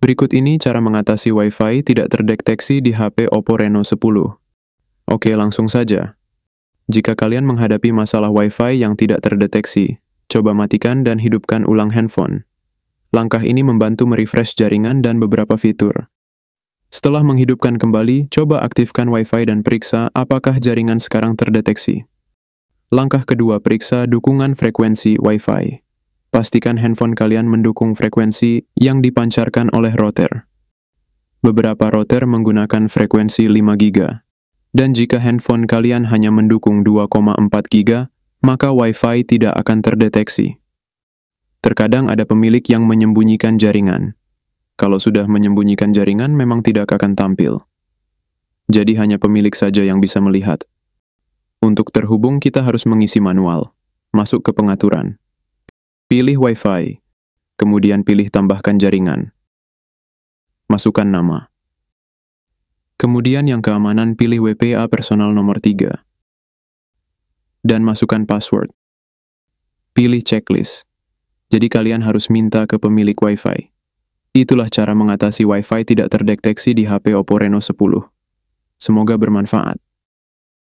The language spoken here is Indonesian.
Berikut ini cara mengatasi Wi-Fi tidak terdeteksi di HP Oppo Reno 10. Oke, langsung saja. Jika kalian menghadapi masalah Wi-Fi yang tidak terdeteksi, coba matikan dan hidupkan ulang handphone. Langkah ini membantu merefresh jaringan dan beberapa fitur. Setelah menghidupkan kembali, coba aktifkan Wi-Fi dan periksa apakah jaringan sekarang terdeteksi. Langkah kedua, periksa dukungan frekuensi Wi-Fi pastikan handphone kalian mendukung frekuensi yang dipancarkan oleh router. Beberapa router menggunakan frekuensi 5 GB. Dan jika handphone kalian hanya mendukung 2,4 GB, maka Wi-Fi tidak akan terdeteksi. Terkadang ada pemilik yang menyembunyikan jaringan. Kalau sudah menyembunyikan jaringan, memang tidak akan tampil. Jadi hanya pemilik saja yang bisa melihat. Untuk terhubung, kita harus mengisi manual. Masuk ke pengaturan. Pilih Wi-Fi, kemudian pilih tambahkan jaringan. Masukkan nama. Kemudian yang keamanan pilih WPA personal nomor 3. Dan masukkan password. Pilih checklist. Jadi kalian harus minta ke pemilik Wi-Fi. Itulah cara mengatasi Wi-Fi tidak terdeteksi di HP Oppo Reno 10. Semoga bermanfaat.